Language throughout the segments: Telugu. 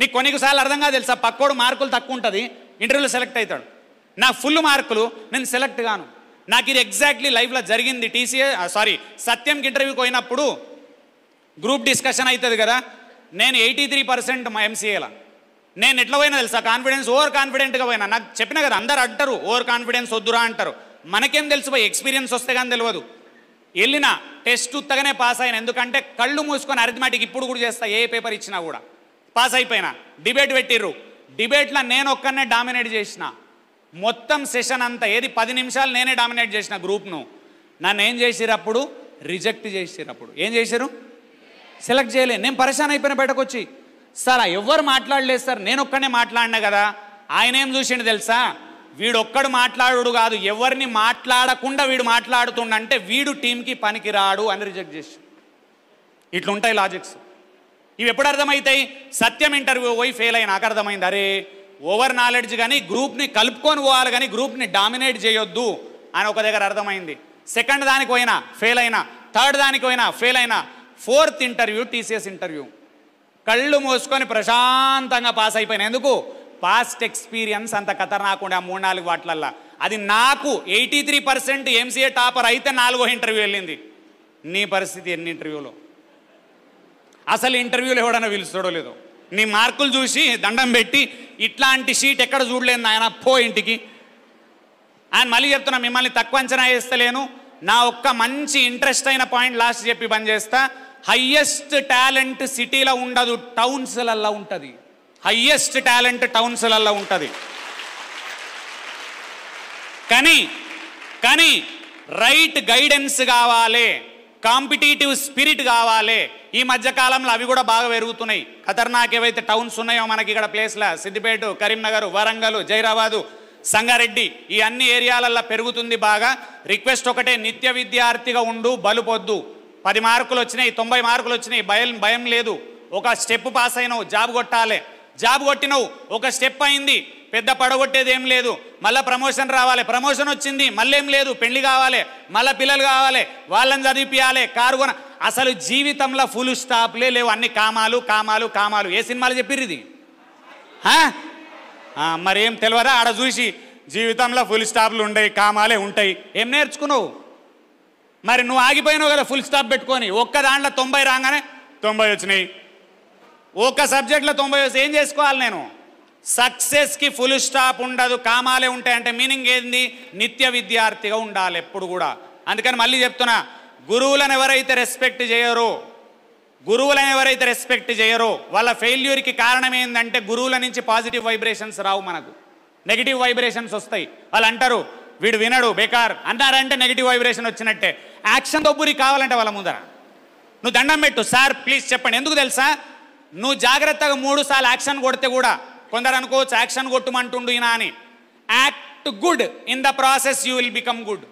నీకు కొన్నిసార్లు అర్థం కాదు తెలుసా పక్కోడు మార్కులు తక్కువ ఉంటుంది ఇంటర్వ్యూలో సెలెక్ట్ అవుతాడు నా ఫుల్ మార్కులు నేను సెలెక్ట్ కాను నాకు ఇది ఎగ్జాక్ట్లీ లైఫ్లో జరిగింది టీసీఏ సారీ సత్యంకి ఇంటర్వ్యూకి పోయినప్పుడు గ్రూప్ డిస్కషన్ అవుతుంది కదా నేను ఎయిటీ త్రీ పర్సెంట్ మా ఎంసీఏలా నేను ఎట్లా పోయినా తెలుసా కాన్ఫిడెన్స్ ఓవర్ కాన్ఫిడెంట్గా పోయినా నాకు చెప్పిన కదా అందరు అంటారు ఓవర్ కాన్ఫిడెన్స్ వద్దురా అంటారు మనకేం తెలుసు పోయి ఎక్స్పీరియన్స్ వస్తే కానీ తెలియదు వెళ్ళిన టెస్ట్ ఉత్తగానే పాస్ అయిన ఎందుకంటే కళ్ళు మూసుకొని అరిథమెటిక్ ఇప్పుడు కూడా చేస్తా ఏ పేపర్ ఇచ్చినా కూడా పాస్ అయిపోయినా డిబేట్ పెట్టిర్రు డిబేట్లో నేను ఒక్కనే డామినేట్ చేసిన మొత్తం సెషన్ అంతా ఏది పది నిమిషాలు నేనే డామినేట్ చేసిన గ్రూప్ను నన్ను ఏం చేసిరప్పుడు రిజెక్ట్ చేసిరప్పుడు ఏం చేశారు సెలెక్ట్ చేయలేదు నేను పరేషాన్ అయిపోయిన బయటకు వచ్చి సార్ ఎవరు మాట్లాడలేదు సార్ నేను ఒక్కనే మాట్లాడినా కదా ఆయన ఏం చూసిండు తెలుసా వీడొక్కడు మాట్లాడు కాదు ఎవరిని మాట్లాడకుండా వీడు మాట్లాడుతుండంటే వీడు టీంకి పనికిరాడు అని రిజెక్ట్ చేసి ఇట్లుంటాయి లాజిక్స్ ఇవి ఎప్పుడు అర్థమవుతాయి సత్యం ఇంటర్వ్యూ పోయి ఫెయిల్ అయినాక అర్థమైంది అరే ఓవర్ నాలెడ్జ్ కానీ గ్రూప్ని కలుపుకొని పోవాలి కానీ గ్రూప్ని డామినేట్ చేయొద్దు అని ఒక దగ్గర అర్థమైంది సెకండ్ దానికి పోయినా ఫెయిల్ అయినా థర్డ్ దానికి పోయినా ఫెయిల్ అయినా ఫోర్త్ ఇంటర్వ్యూ టీసీఎస్ ఇంటర్వ్యూ కళ్ళు మూసుకొని ప్రశాంతంగా పాస్ అయిపోయినా ఎందుకు పాస్ట్ ఎక్స్పీరియన్స్ అంత ఖతర్నాకుండా మూడు నాలుగు వాటిలల్లా అది నాకు eighty three percent MCA topper అయితే నాలుగో ఇంటర్వ్యూ వెళ్ళింది నీ పరిస్థితి ఎన్ని ఇంటర్వ్యూలో అసలు ఇంటర్వ్యూలు ఎవడన్నా పిలుస్తాడో లేదో నీ మార్కులు చూసి దండం పెట్టి ఇట్లాంటి షీట్ ఎక్కడ చూడలేదు ఆయన పో ఇంటికి ఆయన మళ్ళీ చెప్తున్నా మిమ్మల్ని తక్కువ అంచనా వేస్తలేను నా ఒక్క మంచి ఇంట్రెస్ట్ అయిన పాయింట్ లాస్ట్ చెప్పి పని చేస్తా హయ్యెస్ట్ టాలెంట్ సిటీలో ఉండదు టౌన్స్లల్లో ఉంటుంది హయ్యెస్ట్ టాలెంట్ టౌన్స్లల్లో ఉంటుంది కానీ కానీ రైట్ గైడెన్స్ కావాలి కాంపిటేటివ్ స్పిరిట్ కావాలి ఈ మధ్యకాలంలో అవి కూడా బాగా పెరుగుతున్నాయి ఖతర్నాక్ ఏవైతే టౌన్స్ ఉన్నాయో మనకి ఇక్కడ ప్లేస్లో సిద్దిపేట కరీంనగర్ వరంగల్ జైరాబాదు సంగారెడ్డి ఈ అన్ని ఏరియాలల్లో పెరుగుతుంది బాగా రిక్వెస్ట్ ఒకటే నిత్య విద్యార్థిగా ఉండు బలుపొద్దు పది మార్కులు వచ్చినాయి తొంభై మార్కులు వచ్చినాయి భయం భయం లేదు ఒక స్టెప్ పాస్ అయినావు జాబ్ కొట్టాలి జాబ్ కొట్టినవు ఒక స్టెప్ అయింది పెద్ద పడగొట్టేది ఏం లేదు మళ్ళీ ప్రమోషన్ రావాలి ప్రమోషన్ వచ్చింది మళ్ళీ ఏం లేదు పెళ్లి కావాలి మళ్ళీ పిల్లలు కావాలి వాళ్ళని చదివిపియాలి కారు కొన అసలు జీవితంలో ఫుల్ స్టాప్లే లేవు అన్ని కామాలు కామాలు కామాలు ఏ సినిమాలు చెప్పిర్రు ఇది మరేం తెలియదా ఆడ చూసి జీవితంలో ఫుల్ స్టాప్లు ఉండయి కామాలే ఉంటాయి ఏం నేర్చుకున్నావు మరి నువ్వు ఆగిపోయినావు కదా ఫుల్ స్టాప్ పెట్టుకొని ఒక్క దాంట్లో తొంభై రాగానే తొంభై వచ్చినాయి ఒక్క సబ్జెక్ట్లో తొంభై వస్తే ఏం చేసుకోవాలి నేను సక్సెస్కి ఫుల్ స్టాప్ ఉండదు కామాలే ఉంటాయంటే మీనింగ్ ఏంది నిత్య విద్యార్థిగా ఉండాలి ఎప్పుడు కూడా అందుకని మళ్ళీ చెప్తున్నా గురువులను ఎవరైతే రెస్పెక్ట్ చేయరో గురువులను ఎవరైతే రెస్పెక్ట్ చేయరో వాళ్ళ ఫెయిల్యూర్కి కారణం ఏంటంటే గురువుల నుంచి పాజిటివ్ వైబ్రేషన్స్ రావు మనకు నెగిటివ్ వైబ్రేషన్స్ వస్తాయి వాళ్ళు అంటారు వీడు వినడు బేకార్ అన్నారంటే నెగిటివ్ వైబ్రేషన్ వచ్చినట్టే యాక్షన్ దొబ్బురి కావాలంటే వాళ్ళ ముందర నువ్వు దండం పెట్టు సార్ ప్లీజ్ చెప్పండి ఎందుకు తెలుసా నువ్వు జాగ్రత్తగా మూడు సార్లు యాక్షన్ కొడితే కూడా కొందరు అనుకోవచ్చు యాక్షన్ కొట్టమంటుండు ఈయన అని act good in the process you will become good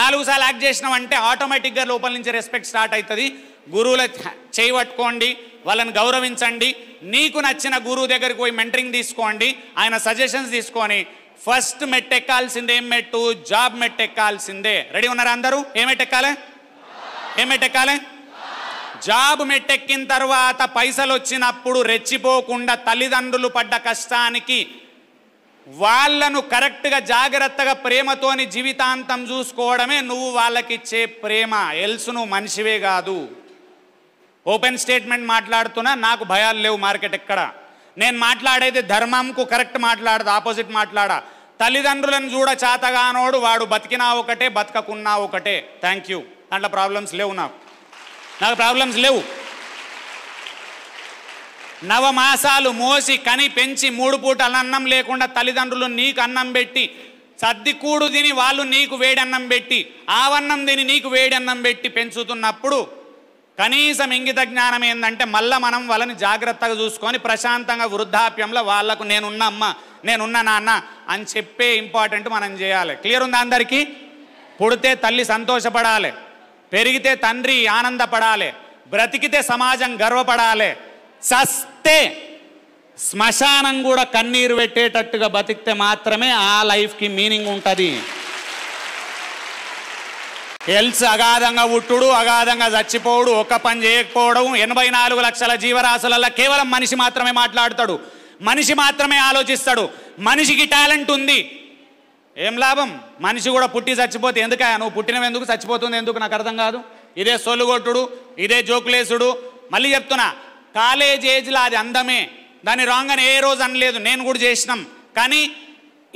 నాలుగు సార్లు యాక్ట్ అంటే ఆటోమేటిక్గా లోపల నుంచి రెస్పెక్ట్ స్టార్ట్ అవుతుంది గురువుల చేయబట్టుకోండి వాళ్ళని గౌరవించండి నీకు నచ్చిన గురువు దగ్గరికి పోయి మెంటరింగ్ తీసుకోండి ఆయన సజెషన్స్ తీసుకొని ఫస్ట్ మెట్ ఎక్కాల్సిందే ఏం మెట్టు జాబ్ మెట్ ఎక్కాల్సిందే రెడీ ఉన్నారా అందరూ ఏమెట్ ఎక్కాలి ఏమెట్ ఎక్కాలి జాబ్ మెట్టెక్కిన తర్వాత పైసలు వచ్చినప్పుడు రెచ్చిపోకుండా తల్లిదండ్రులు పడ్డ కష్టానికి వాళ్ళను కరెక్ట్గా జాగ్రత్తగా ప్రేమతోని జీవితాంతం చూసుకోవడమే నువ్వు వాళ్ళకిచ్చే ప్రేమ ఎల్స్ నువ్వు మనిషివే కాదు ఓపెన్ స్టేట్మెంట్ మాట్లాడుతున్నా నాకు భయాలు లేవు మార్కెట్ ఎక్కడ నేను మాట్లాడేది ధర్మంకు కరెక్ట్ మాట్లాడదు ఆపోజిట్ మాట్లాడా తల్లిదండ్రులను చూడ చాతగానోడు వాడు బతికినా ఒకటే బతకకున్నా ఒకటే థ్యాంక్ యూ దాంట్లో ప్రాబ్లమ్స్ లేవు నాకు నాకు ప్రాబ్లమ్స్ లేవు నవమాసాలు మోసి కని పెంచి మూడు పూటల అన్నం లేకుండా తల్లిదండ్రులు నీకు అన్నం పెట్టి సర్దికూడు తిని వాళ్ళు నీకు వేడన్నం పెట్టి ఆవన్నం తిని నీకు వేడన్నం పెట్టి పెంచుతున్నప్పుడు కనీసం ఇంగిత జ్ఞానం ఏంటంటే మళ్ళీ మనం వాళ్ళని జాగ్రత్తగా చూసుకొని ప్రశాంతంగా వృద్ధాప్యంలో వాళ్లకు నేనున్న అమ్మ నేనున్న నాన్న అని చెప్పే ఇంపార్టెంట్ మనం చేయాలి క్లియర్ ఉందా అందరికీ పుడితే తల్లి సంతోషపడాలి పెరిగితే తండ్రి ఆనందపడాలి బ్రతికితే సమాజం గర్వపడాలి సస్తే శ్మశానం కూడా కన్నీరు పెట్టేటట్టుగా బతికితే మాత్రమే ఆ లైఫ్కి మీనింగ్ ఉంటుంది హెల్త్ అగాధంగా ఉట్టుడు అగాధంగా చచ్చిపోవడు ఒక్క పని చేయకపోవడం ఎనభై నాలుగు లక్షల జీవరాశులలో కేవలం మనిషి మాత్రమే మాట్లాడతాడు మనిషి మాత్రమే ఆలోచిస్తాడు మనిషికి టాలెంట్ ఉంది ఏం లాభం మనిషి కూడా పుట్టి చచ్చిపోతే ఎందుకా నువ్వు పుట్టినవెందుకు ఎందుకు చచ్చిపోతుంది ఎందుకు నాకు అర్థం కాదు ఇదే సొల్లుగొట్టుడు ఇదే జోకులేసుడు మళ్ళీ చెప్తున్నా కాలేజ్ ఏజ్లో అది అందమే దాని రాంగ్ అని ఏ రోజు అనలేదు నేను కూడా చేసినాం కానీ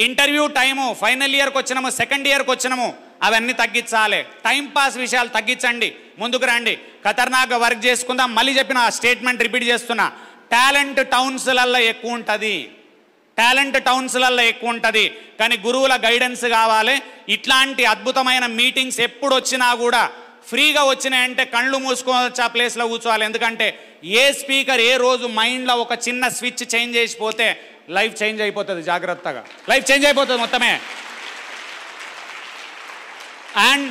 ఇంటర్వ్యూ టైము ఫైనల్ ఇయర్కి వచ్చినాము సెకండ్ ఇయర్కి వచ్చినాము అవన్నీ తగ్గించాలి టైంపాస్ విషయాలు తగ్గించండి ముందుకు రండి ఖతర్నాక్ వర్క్ చేసుకుందాం మళ్ళీ చెప్పిన స్టేట్మెంట్ రిపీట్ చేస్తున్నా టాలెంట్ టౌన్స్లల్లో ఎక్కువ ఉంటుంది టాలెంట్ టౌన్స్లలో ఎక్కువ ఉంటుంది కానీ గురువుల గైడెన్స్ కావాలి ఇట్లాంటి అద్భుతమైన మీటింగ్స్ ఎప్పుడు వచ్చినా కూడా ఫ్రీగా వచ్చినాయంటే కళ్ళు మూసుకోవచ్చు ఆ ప్లేస్లో కూర్చోవాలి ఎందుకంటే ఏ స్పీకర్ ఏ రోజు మైండ్లో ఒక చిన్న స్విచ్ చేంజ్ చేసిపోతే లైఫ్ చేంజ్ అయిపోతుంది జాగ్రత్తగా లైఫ్ చేంజ్ అయిపోతుంది మొత్తమే అండ్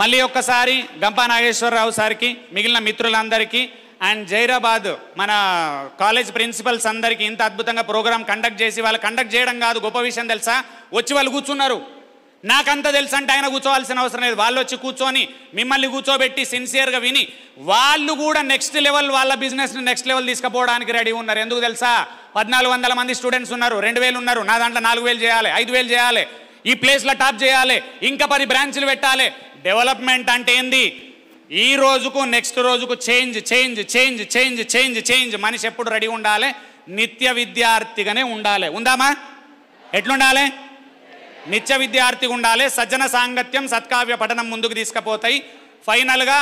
మళ్ళీ ఒక్కసారి గంపా నాగేశ్వరరావు సార్కి మిగిలిన మిత్రులందరికీ అండ్ జైరాబాద్ మన కాలేజ్ ప్రిన్సిపల్స్ అందరికీ ఇంత అద్భుతంగా ప్రోగ్రామ్ కండక్ట్ చేసి వాళ్ళు కండక్ట్ చేయడం కాదు గొప్ప విషయం తెలుసా వచ్చి వాళ్ళు కూర్చున్నారు నాకంత తెలుసు అంటే ఆయన కూర్చోవాల్సిన అవసరం లేదు వాళ్ళు వచ్చి కూర్చొని మిమ్మల్ని కూర్చోబెట్టి సిన్సియర్గా విని వాళ్ళు కూడా నెక్స్ట్ లెవెల్ వాళ్ళ బిజినెస్ని నెక్స్ట్ లెవెల్ తీసుకుపోవడానికి రెడీ ఉన్నారు ఎందుకు తెలుసా పద్నాలుగు వందల మంది స్టూడెంట్స్ ఉన్నారు రెండు వేలు ఉన్నారు నా దాంట్లో నాలుగు వేలు చేయాలి ఐదు వేలు చేయాలి ఈ ప్లేస్లో టాప్ చేయాలి ఇంకా పది బ్రాంచ్లు పెట్టాలి డెవలప్మెంట్ అంటే ఏంది ఈ రోజుకు నెక్స్ట్ రోజుకు change change change change change change మనిషి ఎప్పుడు రెడీ ఉండాలి నిత్య విద్యార్థిగానే ఉండాలి ఉందామా ఎట్లుండాలి నిత్య విద్యార్థిగా ఉండాలి సజ్జన సాంగత్యం సత్కావ్య పఠనం ముందుకు తీసుకుపోతాయి ఫైనల్గా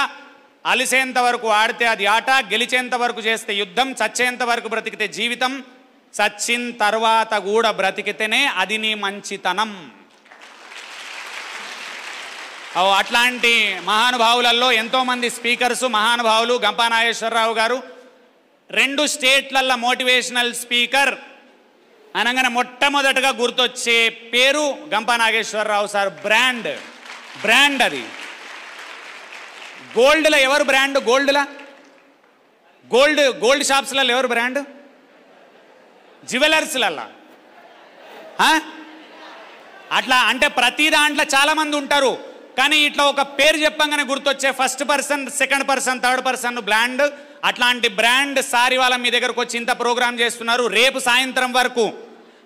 అలిసేంత వరకు ఆడితే అది ఆట గెలిచేంత వరకు చేస్తే యుద్ధం చచ్చేంత వరకు బ్రతికితే జీవితం చచ్చిన తర్వాత కూడా బ్రతికితేనే అది నీ మంచితనం అట్లాంటి మహానుభావులలో ఎంతోమంది స్పీకర్స్ మహానుభావులు నాగేశ్వరరావు గారు రెండు స్టేట్లల్ల మోటివేషనల్ స్పీకర్ అనగానే మొట్టమొదటగా గుర్తొచ్చే పేరు నాగేశ్వరరావు సార్ బ్రాండ్ బ్రాండ్ అది గోల్డ్లో ఎవరు బ్రాండ్ గోల్డ్లా గోల్డ్ గోల్డ్ షాప్స్లలో ఎవరు బ్రాండ్ జ్యువెలర్స్లల్లా అట్లా అంటే ప్రతి దాంట్లో చాలామంది ఉంటారు కానీ ఇట్లా ఒక పేరు చెప్పంగానే గుర్తొచ్చే first person second person third person brand అట్లాంటి బ్రాండ్ సారి వాళ్ళ మీ దగ్గరకు వచ్చి ఇంత ప్రోగ్రామ్ చేస్తున్నారు రేపు సాయంత్రం వరకు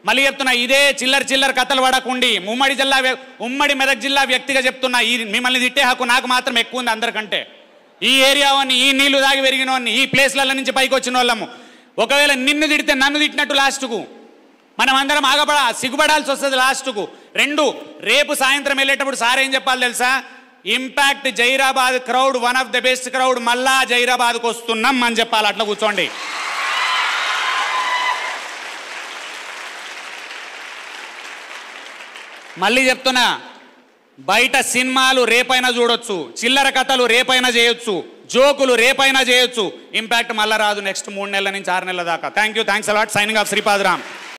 మళ్ళీ చెప్తున్నా ఇదే చిల్లర చిల్లర కథలు పడకుండి ఉమ్మడి జిల్లా ఉమ్మడి మెదక్ జిల్లా వ్యక్తిగా చెప్తున్నా ఈ మిమ్మల్ని తిట్టే హక్కు నాకు మాత్రం ఎక్కువ ఉంది అందరికంటే ఈ ఏరియా వాడిని ఈ నీళ్లు దాగి పెరిగిన వాడిని ఈ ప్లేస్లలో నుంచి పైకి వచ్చిన వాళ్ళము ఒకవేళ నిన్ను తిడితే నన్ను తిట్టినట్టు లాస్ట్కు మనం అందరం ఆగబడ సిగ్గుపడాల్సి వస్తుంది లాస్ట్కు రెండు రేపు సాయంత్రం వెళ్ళేటప్పుడు సార్ ఏం చెప్పాలి తెలుసా impact Zaheerabad crowd one of the best crowd మళ్ళా జైరాబాద్కు వస్తున్నాం అని చెప్పాలి అట్లా కూర్చోండి మళ్ళీ చెప్తున్నా బయట సినిమాలు రేపైనా చూడొచ్చు చిల్లర కథలు రేపైనా చేయొచ్చు జోకులు రేపైనా చేయొచ్చు ఇంపాక్ట్ మళ్ళా రాదు నెక్స్ట్ మూడు నెలల నుంచి ఆరు నెలల దాకా thank you thanks a lot signing off శ్రీపాదరామ్